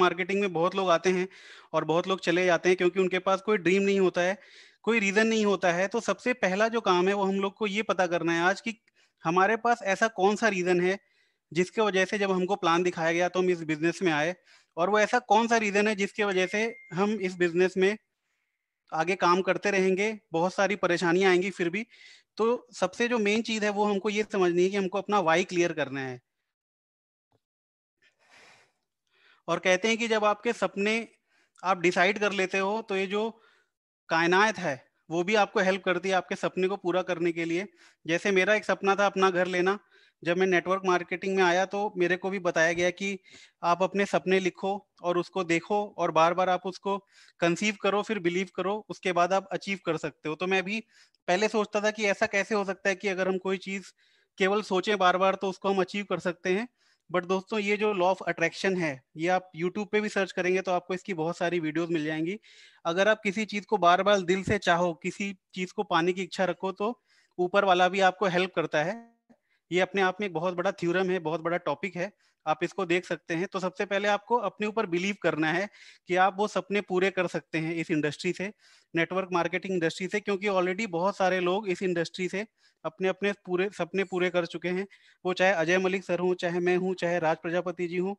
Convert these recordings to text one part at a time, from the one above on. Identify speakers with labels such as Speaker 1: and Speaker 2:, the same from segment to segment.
Speaker 1: marketing में बहुत लोग आते हैं और बहुत लोग चले जाते हैं क्योंकि उनके पास कोई ड्रीम नहीं होता है कोई रीजन नहीं होता है तो सबसे पहला जो काम है वो हम लोग को ये पता करना है आज की हमारे पास ऐसा कौन सा रीजन है जिसके वजह से जब हमको प्लान दिखाया गया तो हम इस बिजनेस में आए और वो ऐसा कौन सा रीजन है जिसके वजह से हम इस बिजनेस में आगे काम करते रहेंगे बहुत सारी परेशानियां आएंगी फिर भी तो सबसे जो मेन चीज है वो हमको ये समझनी है कि हमको अपना वाई क्लियर करना है और कहते हैं कि जब आपके सपने आप डिसाइड कर लेते हो तो ये जो कायनात है वो भी आपको हेल्प करती है आपके सपने को पूरा करने के लिए जैसे मेरा एक सपना था अपना घर लेना जब मैं नेटवर्क मार्केटिंग में आया तो मेरे को भी बताया गया कि आप अपने सपने लिखो और उसको देखो और बार बार आप उसको कंसीव करो फिर बिलीव करो उसके बाद आप अचीव कर सकते हो तो मैं भी पहले सोचता था कि ऐसा कैसे हो सकता है कि अगर हम कोई चीज़ केवल सोचें बार बार तो उसको हम अचीव कर सकते हैं बट दोस्तों ये जो लॉ ऑफ अट्रैक्शन है ये आप यूट्यूब पे भी सर्च करेंगे तो आपको इसकी बहुत सारी वीडियोस मिल जाएंगी अगर आप किसी चीज को बार बार दिल से चाहो किसी चीज को पाने की इच्छा रखो तो ऊपर वाला भी आपको हेल्प करता है ये अपने आप में एक बहुत बड़ा थ्योरम है बहुत बड़ा टॉपिक है आप इसको देख सकते हैं तो सबसे पहले आपको अपने ऊपर बिलीव करना है कि आप वो सपने पूरे कर सकते हैं इस इंडस्ट्री से नेटवर्क मार्केटिंग इंडस्ट्री से क्योंकि ऑलरेडी बहुत सारे लोग इस इंडस्ट्री से अपने अपने पूरे सपने पूरे कर चुके हैं वो चाहे अजय मलिक सर हूँ चाहे मैं हूँ चाहे राज प्रजापति जी हूँ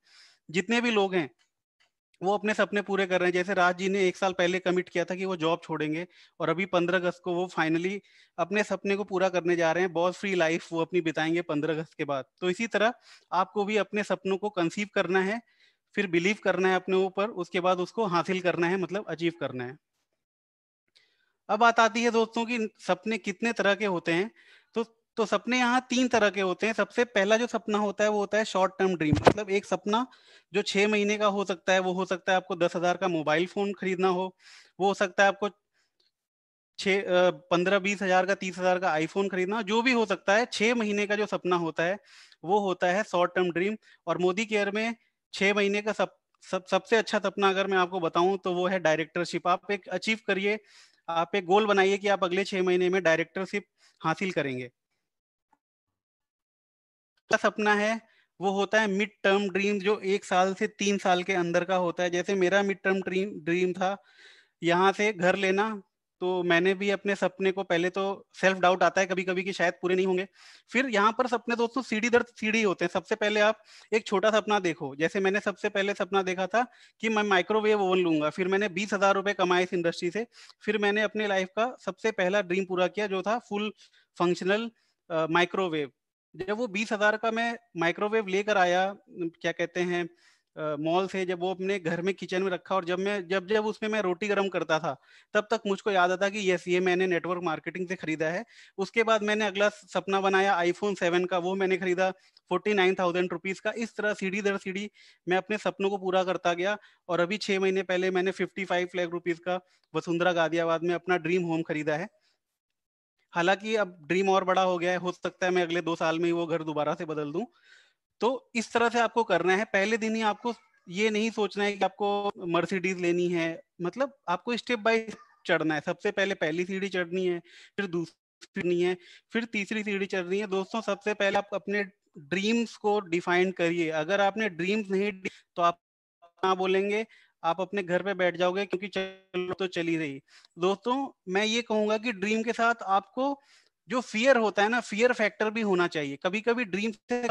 Speaker 1: जितने भी लोग हैं वो अपने सपने पूरे कर रहे हैं जैसे राज जी ने एक साल पहले कमिट किया था कि वो जॉब छोड़ेंगे और अभी पंद्रह अगस्त को वो फाइनली अपने सपने को पूरा करने जा रहे हैं बॉस फ्री लाइफ वो अपनी बिताएंगे पंद्रह अगस्त के बाद तो इसी तरह आपको भी अपने सपनों को कंसीव करना है फिर बिलीव करना है अपने ऊपर उसके बाद उसको हासिल करना है मतलब अचीव करना है अब बात आती है दोस्तों की सपने कितने तरह के होते हैं तो सपने यहाँ तीन तरह के होते हैं सबसे पहला जो सपना होता है वो होता है शॉर्ट टर्म ड्रीम मतलब एक सपना जो छह महीने का हो सकता है वो हो सकता है आपको दस हजार का मोबाइल फोन खरीदना हो वो हो सकता है आपको छ पंद्रह बीस हजार का तीस हजार का आईफोन खरीदना जो भी हो सकता है छह महीने का जो सपना होता है वो होता है शॉर्ट टर्म ड्रीम और मोदी केयर में छह महीने का सब सब सबसे अच्छा सपना अगर मैं आपको बताऊं तो वो है डायरेक्टरशिप आप एक अचीव करिए आप एक गोल बनाइए कि आप अगले छह महीने में डायरेक्टरशिप हासिल करेंगे का सपना है वो होता है मिड टर्म ड्रीम जो एक साल से तीन साल के अंदर का होता है जैसे मेरा मिड टर्म ड्रीम ड्रीम था यहाँ से घर लेना तो मैंने भी अपने सपने को पहले तो सेल्फ डाउट आता है कभी कभी कि शायद पूरे नहीं होंगे फिर यहाँ पर सपने दोस्तों सीढ़ी दर सीढ़ी होते हैं सबसे पहले आप एक छोटा सपना देखो जैसे मैंने सबसे पहले सपना देखा था कि मैं माइक्रोवेव ओवन लूंगा फिर मैंने बीस हजार रुपए कमाए इस इंडस्ट्री से फिर मैंने अपने लाइफ का सबसे पहला ड्रीम पूरा किया जो था फुल फंक्शनल माइक्रोवेव जब वो बीस हजार का मैं माइक्रोवेव लेकर आया क्या कहते हैं मॉल से जब वो अपने घर में किचन में रखा और जब मैं जब जब उसमें मैं रोटी गर्म करता था तब तक मुझको याद आता कि यस ये मैंने नेटवर्क मार्केटिंग से खरीदा है उसके बाद मैंने अगला सपना बनाया आईफोन सेवन का वो मैंने खरीदा फोर्टी नाइन थाउजेंड रुपीज का इस तरह सीढ़ी दर सीढ़ी मैं अपने सपनों को पूरा करता गया और अभी छह महीने पहले मैंने फिफ्टी फाइव लाख रुपीज का वसुंधरा गाजियाबाद में अपना ड्रीम होम खरीदा है हालांकि अब ड्रीम और बड़ा हो गया है हो सकता है मैं अगले दो साल में ही वो घर दोबारा से बदल दूं तो इस तरह से आपको करना है पहले दिन ही आपको ये नहीं सोचना है कि आपको मर्सिडीज लेनी है मतलब आपको स्टेप बाय चढ़ना है सबसे पहले पहली सीढ़ी चढ़नी है फिर दूसरी है फिर तीसरी सीढ़ी चढ़नी है दोस्तों सबसे पहले आप अपने ड्रीम्स को डिफाइन करिए अगर आपने ड्रीम्स नहीं तो आप ना बोलेंगे आप अपने घर पे बैठ जाओगे क्योंकि चलो तो चली रही दोस्तों मैं ये कहूंगा कि ड्रीम के साथ आपको जो फियर होता है ना फियर फैक्टर भी होना चाहिए कभी कभी ड्रीम से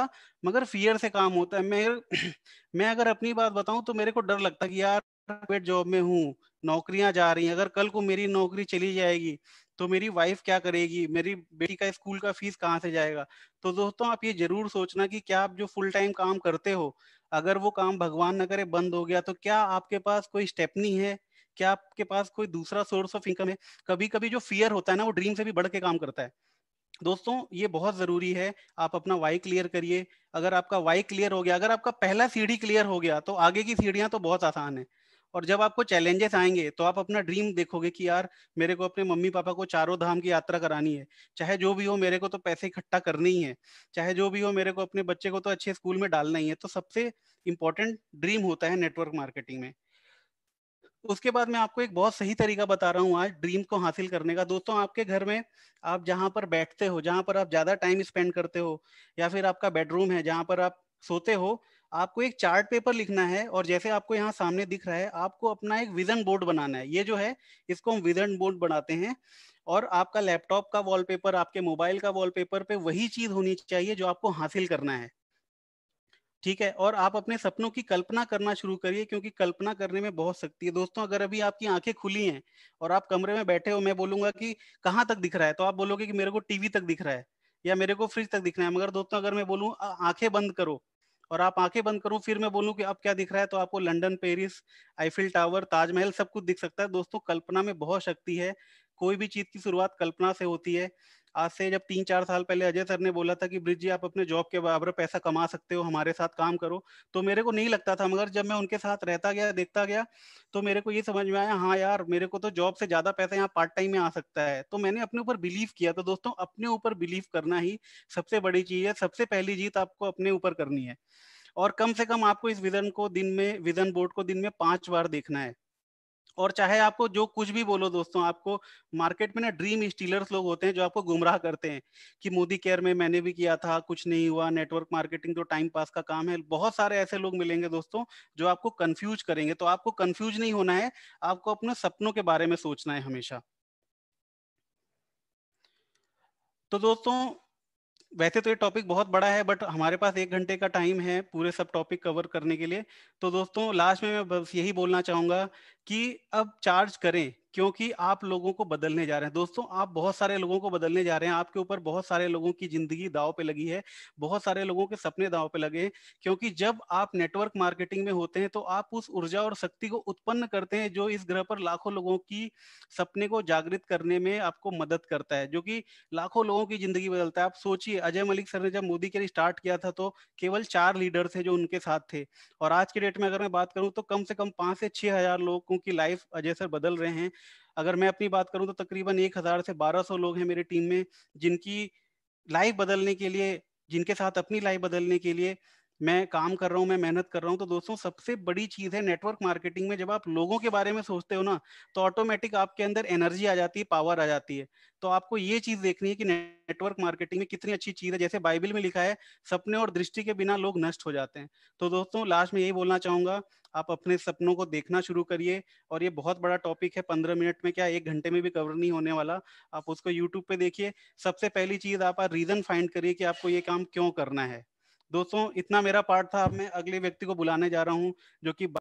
Speaker 1: मगर फियर से काम होता है मैं मैं अगर अपनी बात बताऊं तो मेरे को डर लगता है कि यार प्राइवेट जॉब में हूँ नौकरियां जा रही हैं अगर कल को मेरी नौकरी चली जाएगी तो मेरी वाइफ क्या करेगी मेरी बेटी का स्कूल का फीस कहाँ से जाएगा तो दोस्तों आप ये जरूर सोचना कि क्या आप जो फुल टाइम काम करते हो अगर वो काम भगवान न करे बंद हो गया तो क्या आपके पास कोई स्टेपनी है क्या आपके पास कोई दूसरा सोर्स ऑफ इनकम है कभी कभी जो फियर होता है ना वो ड्रीम से भी बढ़ के काम करता है दोस्तों ये बहुत जरूरी है आप अपना वाई क्लियर करिए अगर आपका वाई क्लियर हो गया अगर आपका पहला सीढ़ी क्लियर हो गया तो आगे की सीढ़ियां तो बहुत आसान है और जब आपको चैलेंजेस आएंगे तो आप अपना ड्रीम देखोगे कि यार मेरे को अपने मम्मी पापा को चारों धाम की यात्रा करानी है चाहे जो भी हो मेरे को तो पैसे इकट्ठा करने ही है चाहे जो भी हो मेरे को अपने बच्चे को तो अच्छे स्कूल में डालना ही है तो सबसे इम्पोर्टेंट ड्रीम होता है नेटवर्क मार्केटिंग में उसके बाद मैं आपको एक बहुत सही तरीका बता रहा हूँ आज ड्रीम को हासिल करने का दोस्तों आपके घर में आप जहाँ पर बैठते हो जहाँ पर आप ज्यादा टाइम स्पेंड करते हो या फिर आपका बेडरूम है जहाँ पर आप सोते हो आपको एक चार्ट पेपर लिखना है और जैसे आपको यहाँ सामने दिख रहा है आपको अपना एक विजन बोर्ड बनाना है ये जो है इसको हम विजन बोर्ड बनाते हैं और आपका लैपटॉप का वॉलपेपर आपके मोबाइल का वॉलपेपर पे वही चीज होनी चाहिए जो आपको हासिल करना है ठीक है और आप अपने सपनों की कल्पना करना शुरू करिए क्योंकि कल्पना करने में बहुत शक्ति है दोस्तों अगर अभी आपकी आंखें खुली हैं और आप कमरे में बैठे हो मैं बोलूंगा कि कहाँ तक दिख रहा है तो आप बोलोगे कि मेरे को टीवी तक दिख रहा है या मेरे को फ्रिज तक दिख रहा है मगर दोस्तों अगर मैं बोलूँ आंखें बंद करो और आप आंखें बंद करो फिर मैं बोलूँ कि अब क्या दिख रहा है तो आपको London Paris Eiffel Tower Taj Mahal सब कुछ दिख सकता है दोस्तों कल्पना में बहुत शक्ति है कोई भी चीज की शुरुआत कल्पना से होती है आज से जब तीन चार साल पहले अजय सर ने बोला था कि ब्रिज जी आप अपने जॉब के बराबर पैसा कमा सकते हो हमारे साथ काम करो तो मेरे को नहीं लगता था मगर जब मैं उनके साथ रहता गया देखता गया तो मेरे को ये समझ में आया हाँ यार मेरे को तो जॉब से ज्यादा पैसा यहाँ पार्ट टाइम में आ सकता है तो मैंने अपने ऊपर बिलीव किया तो दोस्तों अपने ऊपर बिलीव करना ही सबसे बड़ी चीज है सबसे पहली जीत आपको अपने ऊपर करनी है और कम से कम आपको इस विजन को दिन में विजन बोर्ड को दिन में पांच बार देखना है और चाहे आपको जो कुछ भी बोलो दोस्तों आपको मार्केट में ना ड्रीम स्टीलर्स लोग होते हैं जो आपको गुमराह करते हैं कि मोदी केयर में मैंने भी किया था कुछ नहीं हुआ नेटवर्क मार्केटिंग तो टाइम पास का काम है बहुत सारे ऐसे लोग मिलेंगे दोस्तों जो आपको कंफ्यूज करेंगे तो आपको कंफ्यूज नहीं होना है आपको अपने सपनों के बारे में सोचना है हमेशा तो दोस्तों वैसे तो ये टॉपिक बहुत बड़ा है बट हमारे पास एक घंटे का टाइम है पूरे सब टॉपिक कवर करने के लिए तो दोस्तों लास्ट में मैं बस यही बोलना चाहूंगा कि अब चार्ज करें क्योंकि आप लोगों को बदलने जा रहे हैं दोस्तों आप बहुत सारे लोगों को बदलने जा रहे हैं आपके ऊपर बहुत सारे लोगों की जिंदगी दाव पे लगी है बहुत सारे लोगों के सपने दाव पे लगे हैं क्योंकि जब आप नेटवर्क मार्केटिंग में होते हैं तो आप उस ऊर्जा और शक्ति को उत्पन्न करते हैं जो इस ग्रह पर लाखों लोगों की सपने को जागृत करने में आपको मदद करता है जो कि लाखों लोगों की जिंदगी बदलता है आप सोचिए अजय मलिक सर ने जब मोदी के लिए स्टार्ट किया था तो केवल चार लीडर थे जो उनके साथ थे और आज के डेट में अगर मैं बात करूं तो कम से कम पांच से छह हजार लोगों की लाइफ अजय सर बदल रहे हैं अगर मैं अपनी बात करूं तो तकरीबन एक हजार से बारह सौ लोग हैं मेरी टीम में जिनकी लाइफ बदलने के लिए जिनके साथ अपनी लाइफ बदलने के लिए मैं काम कर रहा हूँ मैं मेहनत कर रहा हूँ तो दोस्तों सबसे बड़ी चीज है नेटवर्क मार्केटिंग में जब आप लोगों के बारे में सोचते हो ना तो ऑटोमेटिक आपके अंदर एनर्जी आ जाती है पावर आ जाती है तो आपको ये चीज देखनी है कि नेटवर्क मार्केटिंग में कितनी अच्छी चीज है जैसे बाइबिल में लिखा है सपने और दृष्टि के बिना लोग नष्ट हो जाते हैं तो दोस्तों लास्ट में यही बोलना चाहूंगा आप अपने सपनों को देखना शुरू करिए और ये बहुत बड़ा टॉपिक है पंद्रह मिनट में क्या एक घंटे में भी कवर नहीं होने वाला आप उसको यूट्यूब पे देखिए सबसे पहली चीज आप रीजन फाइंड करिए कि आपको ये काम क्यों करना है दोस्तों इतना मेरा पार्ट था अब मैं अगले व्यक्ति को बुलाने जा रहा हूँ जो कि